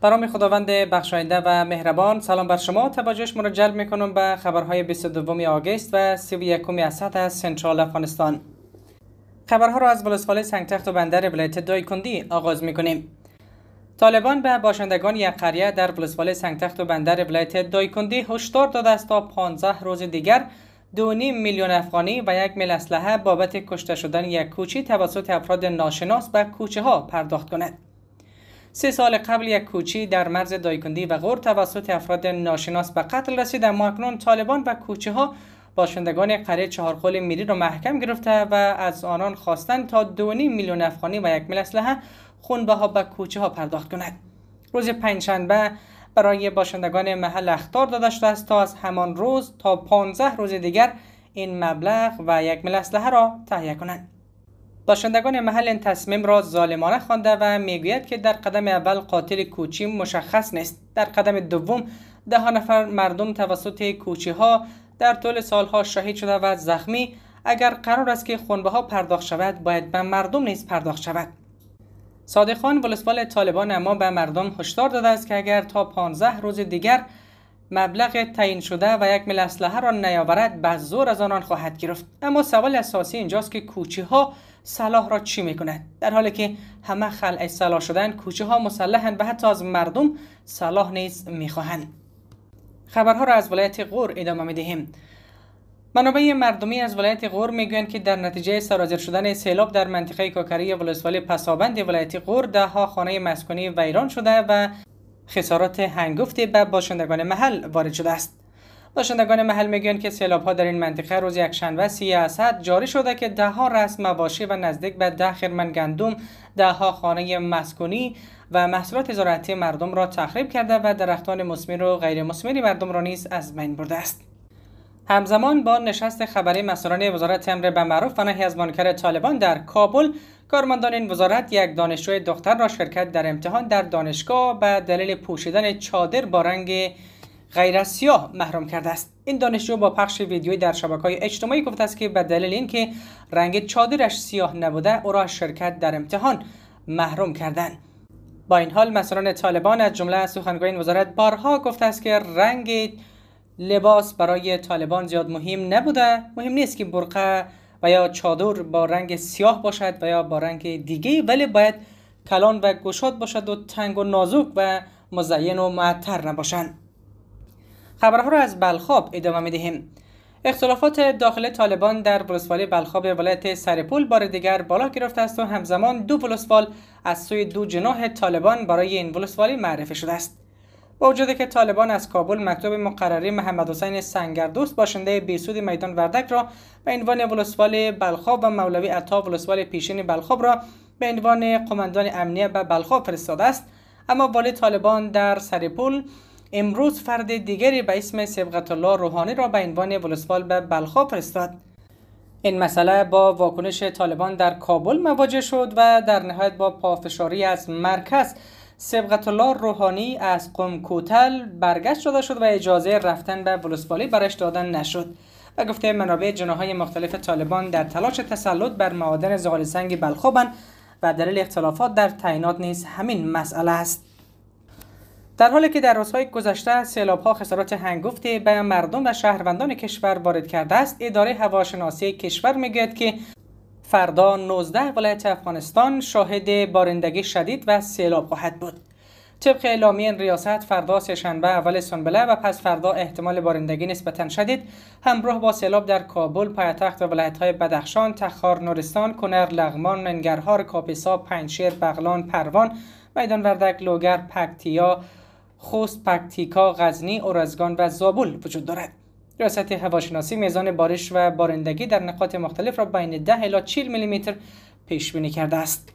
برام خداوند بخشاینده و مهربان سلام بر شما توجهش را جلب میکنم به خبرهای 22 آگست و 31 اسد از سنترال افغانستان خبرها را از ولسوالی سنگتخت و بندر ولایت دایکندی آغاز میکنیم طالبان به باشندگان یک قریه در ولسوالی سنگتخت و بندر ولایت دایکندی هشدار داده است تا 15 روز دیگر دو میلیون افغانی و یک میل اسلحه بابت کشته شدن یک کوچی توسط افراد ناشناس به کوچه ها پرداخت کند سه سال قبل یک کوچی در مرز دایکندی و غور توسط افراد ناشناس به قتل رسید اما اکنون طالبان و کوچه ها باشندگان قره چهارخول میری را محکم گرفته و از آنان خواستند تا دونی میلیون افغانی و یک میل اسلحه خونبه ها به کوچه ها پرداخت کند روز پنجشنبه برای باشندگان محل اختار داده شده است تا از همان روز تا 15 روز دیگر این مبلغ و یک میل اسلحه را تهیه کنند باشندگان محل این تصمیم را ظالمانه خوانده و میگوید که در قدم اول قاتل کوچی مشخص نیست در قدم دوم ده نفر مردم توسط کوچی ها در طول سالها شهید شده و زخمی اگر قرار است که خونبه ها پرداخت شود باید به مردم نیز پرداخت شود صادقان خان ولسوال طالبان اما به مردم هشدار داده است که اگر تا 15 روز دیگر مبلغ تعیین شده و یک میل اسلحه را نیاورد به زور از آنان خواهد گرفت اما سوال اساسی اینجاست که کوچه ها سلاح را چی می کند در حالی که همه خلع سلاح شدن کوچه ها مسلحند و حتی از مردم سلاح نیز میخواهند خبرها را از ولایت غور ادامه می دهیم منابع مردمی از ولایت غور گویند که در نتیجه سرازیر شدن سیلاب در منطقه کاکری ولسوالی پسابند ولایت غور ها خانه مسکونی ویران شده و خسارات هنگفتی به باشندگان محل وارد شده است باشندگان محل میگن که ها در این منطقه روز و سی اسد جاری شده که ها رس مباشی و نزدیک به ده خرمن گندم ها خانه مسکونی و محصولات زراعتی مردم را تخریب کرده و درختان مسمیر و غیر مردم را نیز از بین برده است همزمان با نشست خبری مسئولان وزارت امر به معروف و نهی از منکر طالبان در کابل کارمندان این وزارت یک دانشجوی دختر را شرکت در امتحان در دانشگاه به دلیل پوشیدن چادر با رنگ غیر سیاه محروم کرده است این دانشجو با پخش ویدیویی در شبکه های اجتماعی گفته است که به دلیل اینکه رنگ چادرش سیاه نبوده او را شرکت در امتحان محروم کردن. با این حال مسئولان طالبان از جمله سخنگوی این وزارت بارها گفته است که رنگ لباس برای طالبان زیاد مهم نبوده مهم نیست که برقه و یا چادر با رنگ سیاه باشد و یا با رنگ دیگه ولی باید کلان و گشاد باشد و تنگ و نازک و مزین و معطر نباشند خبرها را از بلخاب ادامه میدهیم اختلافات داخل طالبان در ولسوالی بلخاب ولایت سرپول بار دیگر بالا گرفته است و همزمان دو ولسوال از سوی دو جناح طالبان برای این ولسوالی معرفی شده است با وجودی که طالبان از کابل مکتوب مقرری محمد حسین سنگردوست باشنده بیسود میدان وردک را به عنوان ولسوال بلخاب و مولوی عطا ولسوال پیشین بلخاب را به عنوان قماندان امنیه به بلخاب فرستاده است اما والی طالبان در سریپول امروز فرد دیگری به اسم سبقت الله روحانی را به عنوان ولسوال به بلخاب فرستاد این مسئله با واکنش طالبان در کابل مواجه شد و در نهایت با پافشاری از مرکز سبقت الله روحانی از قم کوتل برگشت شده شد و اجازه رفتن به ولسوالی برش دادن نشد و گفته منابع جناهای مختلف طالبان در تلاش تسلط بر معادن زغال سنگ بلخوبن و دلیل اختلافات در تعینات نیز همین مسئله است در حالی که در روزهای گذشته سیلابها خسارات هنگفتی به مردم و شهروندان کشور وارد کرده است اداره هواشناسی کشور میگوید که فردا 19 ولایت افغانستان شاهد بارندگی شدید و سیلاب خواهد بود. طبق اعلامیه ریاست فردا سهشنبه اول سنبله و پس فردا احتمال بارندگی نسبتا شدید همراه با سیلاب در کابل پایتخت و ولایت‌های بدخشان تخار نورستان کنر لغمان ننگرهار، کاپیسا پنجشیر بغلان پروان میدان وردک لوگر پکتیا خوست پکتیکا غزنی اورزگان و زابل وجود دارد ریاست هواشناسی میزان بارش و بارندگی در نقاط مختلف را بین 10 الی 40 میلیمتر پیش بینی کرده است.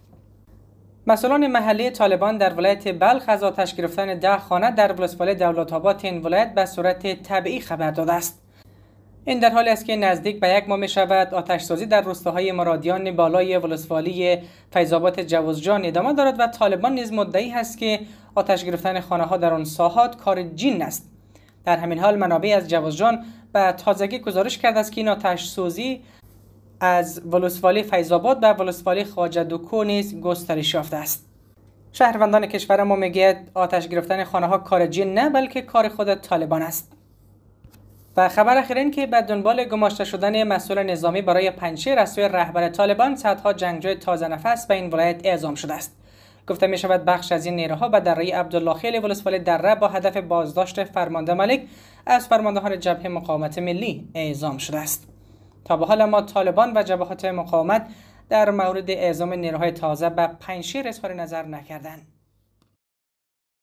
مسئولان محلی طالبان در ولایت بلخ از آتش گرفتن ده خانه در ولسوالی دولت آباد این ولایت به صورت طبیعی خبر داده است. این در حالی است که نزدیک به یک ماه می شود آتش سازی در روستاهای مرادیان بالای ولسوالی فیضابات جوزجان ادامه دارد و طالبان نیز مدعی است که آتش گرفتن خانه ها در آن ساحات کار جین است. در همین حال منابع از جوازجان به تازگی گزارش کرده است که این آتش سوزی از ولسوالی فیضآباد به ولسوالی خواجه نیز گسترش یافته است شهروندان کشور ما میگوید آتش گرفتن خانه ها کار جن نه بلکه کار خود طالبان است و خبر اخیر این که به دنبال گماشته شدن مسئول نظامی برای پنچیر رسوی رهبر طالبان صدها جنگجوی تازه نفس به این ولایت اعزام شده است گفته می شود بخش از این نیروها به دره عبدالله خیل ولسوالی دره با هدف بازداشت فرمانده ملک از فرماندهان جبهه مقاومت ملی اعزام شده است تا به حال ما طالبان و جبهات مقاومت در مورد اعزام نیروهای تازه به پنجشیر اظهار نظر نکردند